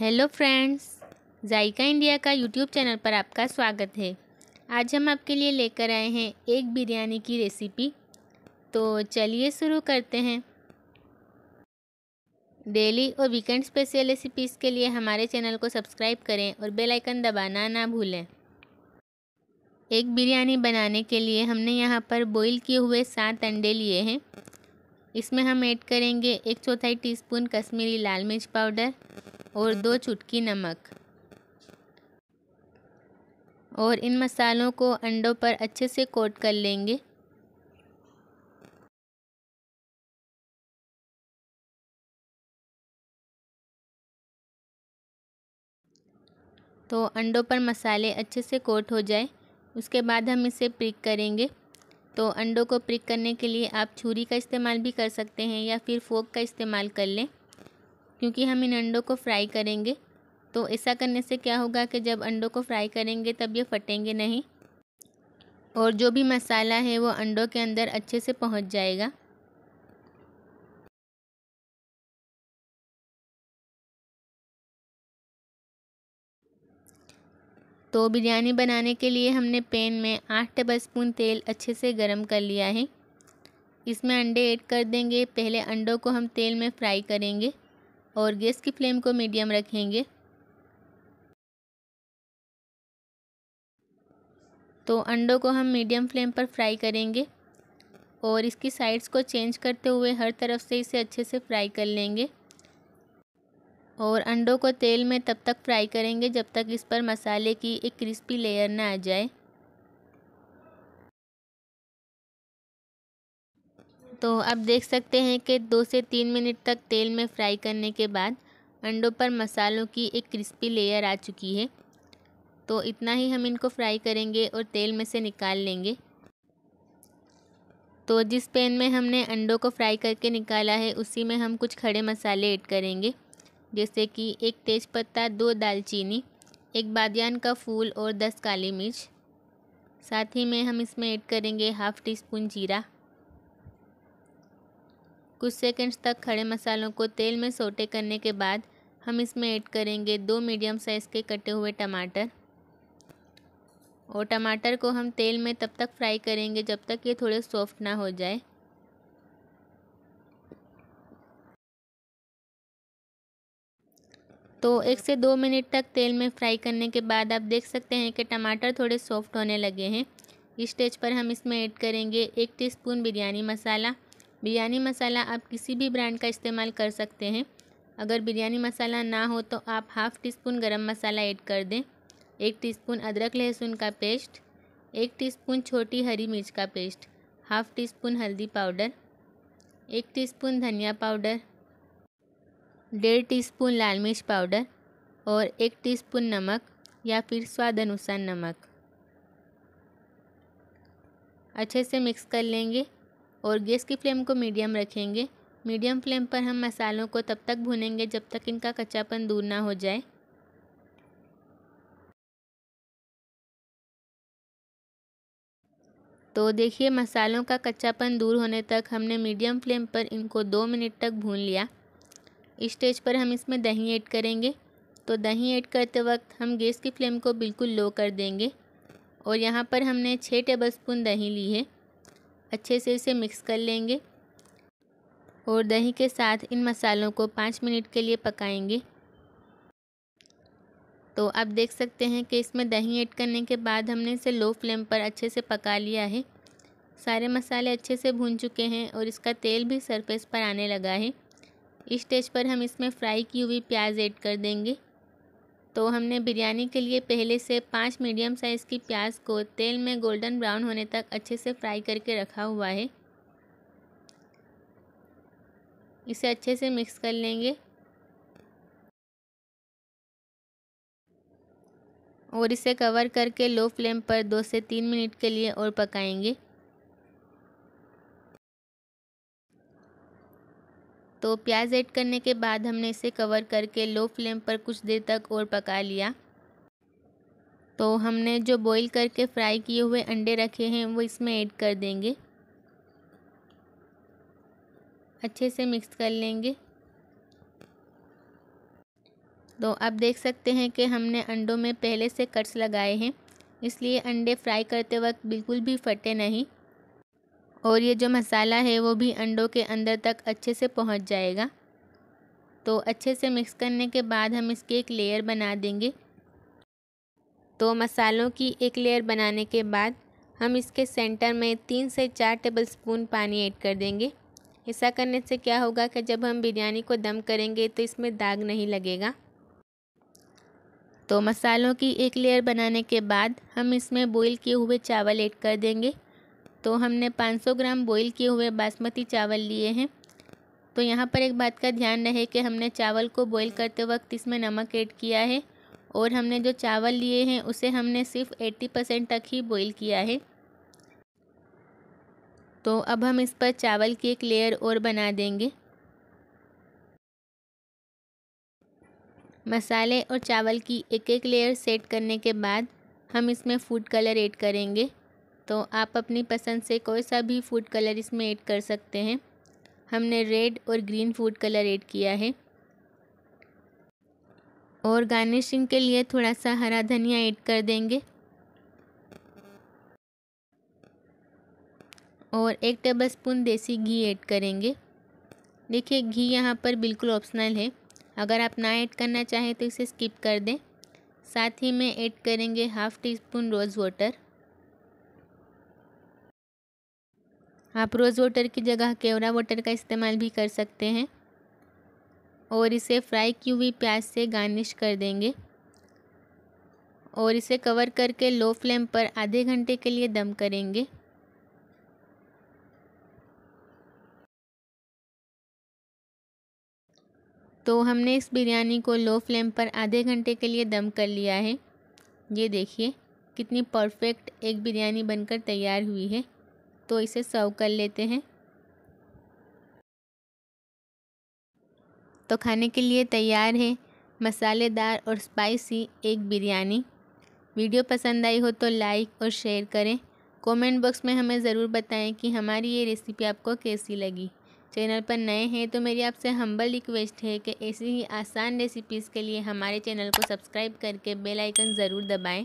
hello friends Zaika India का YouTube channel पर आपका स्वागत है आज हम आपके लिए लेकर आए हैं एक बिरयानी की रेसिपी तो चलिए शुरू करते हैं डेली और वीकेंड स्पेशल रेसिपीज़ के लिए हमारे चैनल को सब्सक्राइब करें और बेल आइकन दबाना ना भूलें एक बिरयानी बनाने के लिए हमने यहाँ पर बॉईल किए हुए सात अंडे लिए हैं इसमें हम ऐड करेंगे एक चौथाई टीस्पून कश्मीरी लाल मिर्च पाउडर और दो चुटकी नमक और इन मसालों को अंडों पर अच्छे से कोट कर लेंगे तो अंडों पर मसाले अच्छे से कोट हो जाए उसके बाद हम इसे प्रिक करेंगे तो अंडों को प्रिक करने के लिए आप छुरी का इस्तेमाल भी कर सकते हैं या फिर फोक का इस्तेमाल कर लें क्योंकि हम इन अंडों को फ्राई करेंगे तो ऐसा करने से क्या होगा कि जब अंडों को फ्राई करेंगे तब ये फटेंगे नहीं और जो भी मसाला है वो अंडों के अंदर अच्छे से पहुंच जाएगा तो बिरयानी बनाने के लिए हमने पैन में आठ टेबल स्पून तेल अच्छे से गरम कर लिया है इसमें अंडे ऐड कर देंगे पहले अंडों को हम तेल में फ्राई करेंगे और गैस की फ्लेम को मीडियम रखेंगे तो अंडों को हम मीडियम फ्लेम पर फ्राई करेंगे और इसकी साइड्स को चेंज करते हुए हर तरफ से इसे अच्छे से फ्राई कर लेंगे और अंडों को तेल में तब तक फ्राई करेंगे जब तक इस पर मसाले की एक क्रिस्पी लेयर ना आ जाए तो आप देख सकते हैं कि दो से तीन मिनट तक तेल में फ्राई करने के बाद अंडों पर मसालों की एक क्रिस्पी लेयर आ चुकी है तो इतना ही हम इनको फ्राई करेंगे और तेल में से निकाल लेंगे तो जिस पैन में हमने अंडों को फ्राई करके निकाला है उसी में हम कुछ खड़े मसाले ऐड करेंगे जैसे कि एक तेज़पत्ता दो दालचीनी एक बादियान का फूल और दस काली मिर्च साथ ही में हम इसमें ऐड करेंगे हाफ़ टी स्पून जीरा कुछ सेकंड्स तक खड़े मसालों को तेल में सोटे करने के बाद हम इसमें ऐड करेंगे दो मीडियम साइज़ के कटे हुए टमाटर और टमाटर को हम तेल में तब तक फ्राई करेंगे जब तक ये थोड़े सॉफ्ट ना हो जाए तो एक से दो मिनट तक तेल में फ्राई करने के बाद आप देख सकते हैं कि टमाटर थोड़े सॉफ्ट होने लगे हैं इस स्टेज पर हम इसमें ऐड करेंगे एक टीस्पून बिरयानी मसाला बिरयानी मसाला आप किसी भी ब्रांड का इस्तेमाल कर सकते हैं अगर बिरयानी मसाला ना हो तो आप हाफ़ टी स्पून गर्म मसाला ऐड कर दें एक टीस्पून अदरक लहसुन का पेस्ट एक टीस्पून छोटी हरी मिर्च का पेस्ट हाफ़ टी स्पून हल्दी पाउडर एक टीस्पून धनिया पाउडर डेढ़ टी स्पून लाल मिर्च पाउडर और एक टीस्पून नमक या फिर स्वाद अनुसार नमक अच्छे से मिक्स कर लेंगे और गैस की फ्लेम को मीडियम रखेंगे मीडियम फ्लेम पर हम मसालों को तब तक भूनेंगे जब तक इनका कच्चापन दूर ना हो जाए तो देखिए मसालों का कच्चापन दूर होने तक हमने मीडियम फ्लेम पर इनको दो मिनट तक भून लिया इस स्टेज पर हम इसमें दही ऐड करेंगे तो दही ऐड करते वक्त हम गैस की फ्लेम को बिल्कुल लो कर देंगे और यहाँ पर हमने छः टेबलस्पून दही ली है अच्छे से इसे मिक्स कर लेंगे और दही के साथ इन मसालों को पाँच मिनट के लिए पकाएंगे तो आप देख सकते हैं कि इसमें दही ऐड करने के बाद हमने इसे लो फ्लेम पर अच्छे से पका लिया है सारे मसाले अच्छे से भून चुके हैं और इसका तेल भी सरफेस पर आने लगा है इस स्टेज पर हम इसमें फ्राई की हुई प्याज ऐड कर देंगे तो हमने बिरयानी के लिए पहले से पाँच मीडियम साइज़ की प्याज को तेल में गोल्डन ब्राउन होने तक अच्छे से फ्राई करके रखा हुआ है इसे अच्छे से मिक्स कर लेंगे और इसे कवर करके लो फ्लेम पर दो से तीन मिनट के लिए और पकाएंगे तो प्याज ऐड करने के बाद हमने इसे कवर करके लो फ्लेम पर कुछ देर तक और पका लिया तो हमने जो बॉईल करके फ्राई किए हुए अंडे रखे हैं वो इसमें ऐड कर देंगे अच्छे से मिक्स कर लेंगे तो आप देख सकते हैं कि हमने अंडों में पहले से कट्स लगाए हैं इसलिए अंडे फ्राई करते वक्त बिल्कुल भी फटे नहीं और ये जो मसाला है वो भी अंडों के अंदर तक अच्छे से पहुंच जाएगा तो अच्छे से मिक्स करने के बाद हम इसकी एक लेयर बना देंगे तो मसालों की एक लेयर बनाने के बाद हम इसके सेंटर में तीन से चार टेबल स्पून पानी ऐड कर देंगे ऐसा करने से क्या होगा कि जब हम बिरयानी को दम करेंगे तो इसमें दाग नहीं लगेगा तो मसालों की एक लेयर बनाने के बाद हम इसमें बॉईल किए हुए चावल ऐड कर देंगे तो हमने 500 ग्राम बॉईल किए हुए बासमती चावल लिए हैं तो यहाँ पर एक बात का ध्यान रहे कि हमने चावल को बॉईल करते वक्त इसमें नमक ऐड किया है और हमने जो चावल लिए हैं उसे हमने सिर्फ 80 परसेंट तक ही बॉईल किया है तो अब हम इस पर चावल की एक लेयर और बना देंगे मसाले और चावल की एक एक लेयर सेट करने के बाद हम इसमें फूड कलर ऐड करेंगे तो आप अपनी पसंद से कोई सा भी फूड कलर इसमें ऐड कर सकते हैं हमने रेड और ग्रीन फूड कलर ऐड किया है और गार्निशिंग के लिए थोड़ा सा हरा धनिया ऐड कर देंगे और एक टेबलस्पून देसी घी ऐड करेंगे देखिए घी यहाँ पर बिल्कुल ऑप्शनल है अगर आप ना ऐड करना चाहें तो इसे स्किप कर दें साथ ही में ऐड करेंगे half teaspoon rose water आप रोज़ वाटर की जगह केवरा वाटर का इस्तेमाल भी कर सकते हैं और इसे फ्राई की हुई प्याज से गार्निश कर देंगे और इसे कवर करके लो फ्लेम पर आधे घंटे के लिए दम करेंगे तो हमने इस बिरयानी को लो फ्लेम पर आधे घंटे के लिए दम कर लिया है ये देखिए कितनी परफेक्ट एक बिरयानी बनकर तैयार हुई है तो इसे सर्व कर लेते हैं तो खाने के लिए तैयार है मसालेदार और स्पाइसी एक बिरयानी वीडियो पसंद आई हो तो लाइक और शेयर करें कमेंट बॉक्स में हमें ज़रूर बताएं कि हमारी ये रेसिपी आपको कैसी लगी चैनल पर नए हैं तो मेरी आपसे हम्बल रिक्वेस्ट है कि ऐसी ही आसान रेसिपीज़ के लिए हमारे चैनल को सब्सक्राइब करके बेल आइकन ज़रूर दबाएं